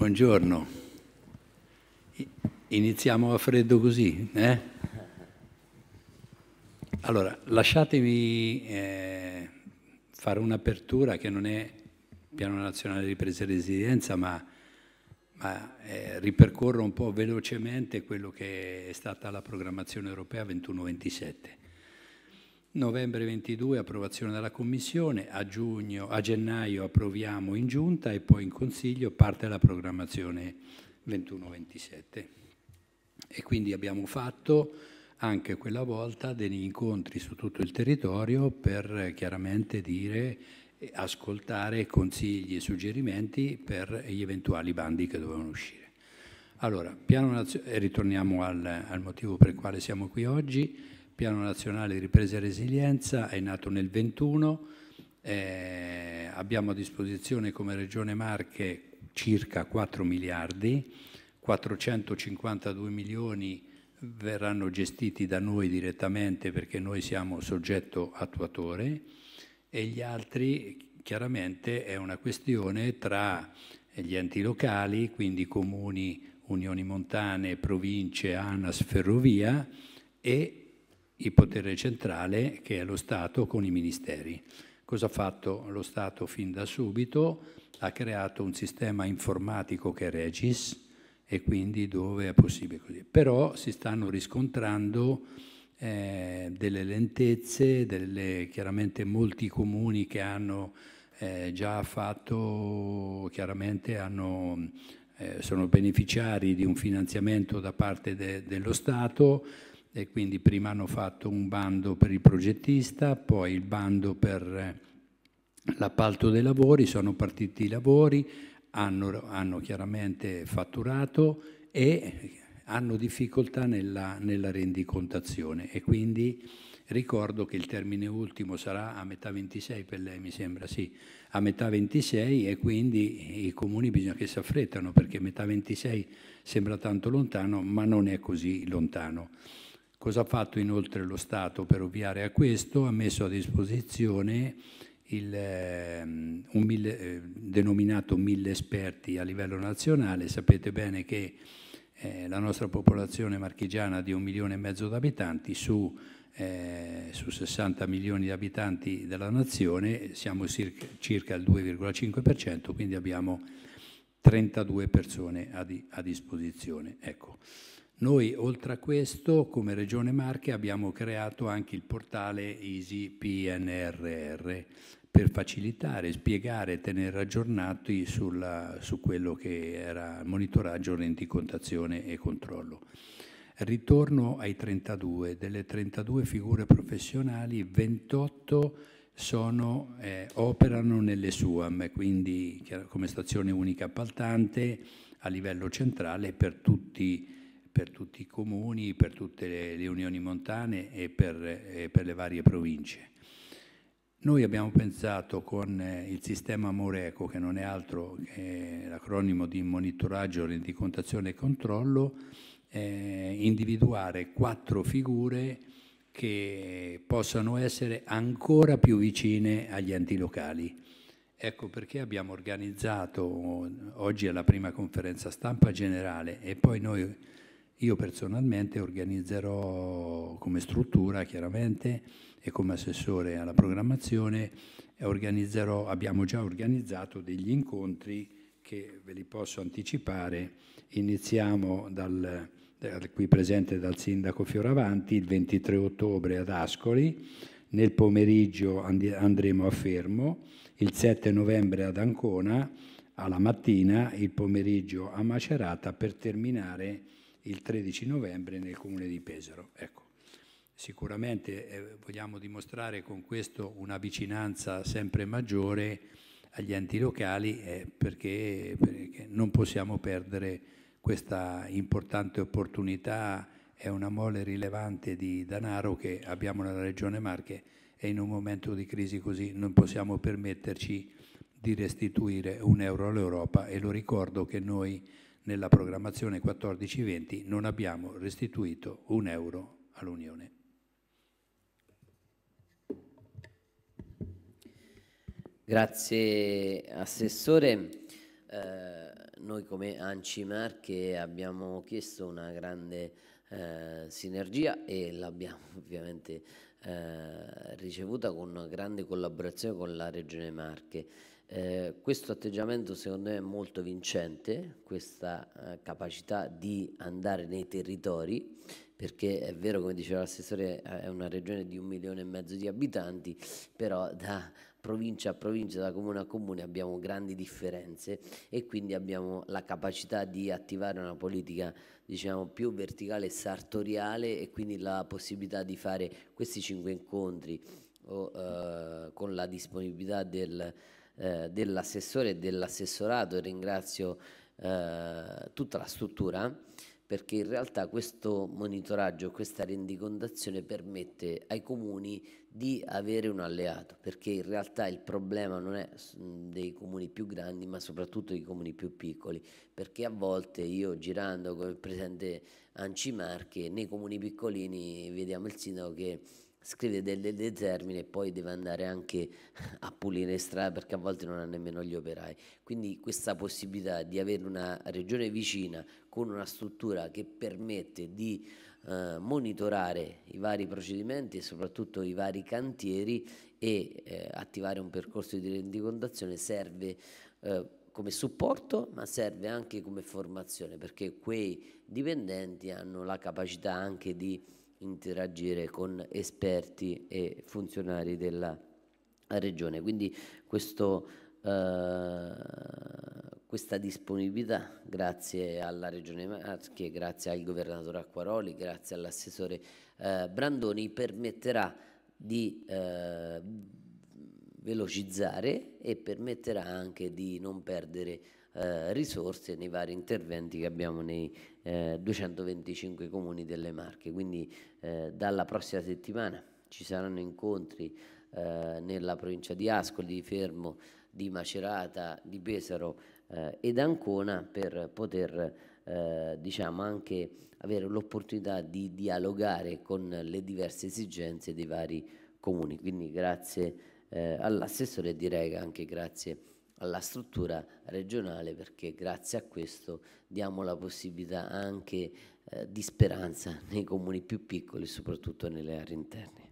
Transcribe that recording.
Buongiorno. Iniziamo a freddo così, eh? Allora, lasciatemi eh, fare un'apertura che non è Piano Nazionale di Ripresa e Resilienza, ma, ma eh, ripercorro un po' velocemente quello che è stata la programmazione europea 21-27 Novembre 22 approvazione dalla Commissione, a, giugno, a gennaio approviamo in giunta e poi in Consiglio parte la programmazione 21-27. E quindi abbiamo fatto anche quella volta degli incontri su tutto il territorio per chiaramente dire, eh, ascoltare consigli e suggerimenti per gli eventuali bandi che dovevano uscire. Allora, piano nazionale, ritorniamo al, al motivo per il quale siamo qui oggi. Piano Nazionale di Ripresa e Resilienza è nato nel 21, eh, abbiamo a disposizione come Regione Marche circa 4 miliardi, 452 milioni verranno gestiti da noi direttamente perché noi siamo soggetto attuatore e gli altri chiaramente è una questione tra gli enti locali, quindi comuni, unioni montane, province, ANAS, ferrovia e il potere centrale che è lo Stato con i ministeri. Cosa ha fatto lo Stato fin da subito? Ha creato un sistema informatico che è Regis e quindi dove è possibile così. Però si stanno riscontrando eh, delle lentezze, delle, chiaramente molti comuni che hanno eh, già fatto, chiaramente hanno, eh, sono beneficiari di un finanziamento da parte de dello Stato, e quindi prima hanno fatto un bando per il progettista, poi il bando per eh, l'appalto dei lavori, sono partiti i lavori, hanno, hanno chiaramente fatturato e hanno difficoltà nella, nella, rendicontazione e quindi ricordo che il termine ultimo sarà a metà 26 per lei mi sembra, sì, a metà 26 e quindi i comuni bisogna che si affrettano perché metà 26 sembra tanto lontano ma non è così lontano. Cosa ha fatto inoltre lo Stato per ovviare a questo? Ha messo a disposizione il, ehm, un mille, eh, denominato mille esperti a livello nazionale. Sapete bene che eh, la nostra popolazione marchigiana di un milione e mezzo di abitanti su, eh, su 60 milioni di abitanti della nazione siamo circa, il 2,5%, quindi abbiamo 32 persone a, di, a disposizione. Ecco. Noi oltre a questo, come Regione Marche, abbiamo creato anche il portale Easy PNRR per facilitare, spiegare, e tenere aggiornati sulla, su quello che era monitoraggio, rendicontazione e controllo. Ritorno ai 32, delle 32 figure professionali, 28 sono, eh, operano nelle SUAM, quindi come stazione unica appaltante a livello centrale per tutti i per tutti i comuni, per tutte le, le unioni montane e per, eh, per, le varie province. Noi abbiamo pensato con eh, il sistema Moreco, che non è altro che l'acronimo di monitoraggio, rendicontazione e controllo, eh, individuare quattro figure che possano essere ancora più vicine agli enti locali. Ecco perché abbiamo organizzato oggi alla prima conferenza stampa generale e poi noi io personalmente organizzerò come struttura chiaramente e come assessore alla programmazione abbiamo già organizzato degli incontri che ve li posso anticipare. Iniziamo dal, dal, qui presente dal sindaco Fioravanti il 23 ottobre ad Ascoli, nel pomeriggio andremo a Fermo, il 7 novembre ad Ancona, alla mattina, il pomeriggio a Macerata per terminare il 13 novembre nel comune di Pesaro. Ecco. Sicuramente eh, vogliamo dimostrare con questo una vicinanza sempre maggiore agli enti locali eh, perché, perché, non possiamo perdere questa importante opportunità, è una mole rilevante di denaro che abbiamo nella Regione Marche e in un momento di crisi così non possiamo permetterci di restituire un euro all'Europa e lo ricordo che noi nella programmazione 14-20 non abbiamo restituito un euro all'Unione. Grazie Assessore. Eh, noi come Anci Marche abbiamo chiesto una grande eh, sinergia e l'abbiamo ovviamente eh, ricevuta con una grande collaborazione con la Regione Marche. Eh, questo atteggiamento secondo me è molto vincente, questa eh, capacità di andare nei territori, perché è vero, come diceva l'assessore, eh, è una regione di un milione e mezzo di abitanti, però da provincia a provincia, da comune a comune abbiamo grandi differenze e quindi abbiamo la capacità di attivare una politica diciamo, più verticale e sartoriale e quindi la possibilità di fare questi cinque incontri o, eh, con la disponibilità del eh, dell'assessore e dell'assessorato e ringrazio eh, tutta la struttura perché in realtà questo monitoraggio, questa rendicontazione permette ai comuni di avere un alleato, perché in realtà il problema non è dei comuni più grandi, ma soprattutto dei comuni più piccoli, perché a volte io girando come il presidente Anci Marche, nei comuni piccolini vediamo il sindaco che scrive delle determine e poi deve andare anche a pulire strada perché a volte non ha nemmeno gli operai. Quindi questa possibilità di avere una regione vicina con una struttura che permette di eh, monitorare i vari procedimenti e soprattutto i vari cantieri e eh, attivare un percorso di rendicontazione serve eh, come supporto ma serve anche come formazione perché quei dipendenti hanno la capacità anche di interagire con esperti e funzionari della regione. Quindi questo, eh, questa disponibilità, grazie alla Regione Marche, grazie al Governatore Acquaroli, grazie all'Assessore eh, Brandoni, permetterà di eh, velocizzare e permetterà anche di non perdere eh, risorse nei vari interventi che abbiamo nei eh, 225 comuni delle Marche. Quindi eh, dalla prossima settimana ci saranno incontri eh, nella provincia di Ascoli, di Fermo, di Macerata, di Pesaro eh, ed Ancona per poter diciamo anche avere l'opportunità di dialogare con le diverse esigenze dei vari comuni. Quindi grazie eh, all'assessore e direi anche grazie a alla struttura regionale perché grazie a questo diamo la possibilità anche eh, di speranza nei comuni più piccoli, soprattutto nelle aree interne.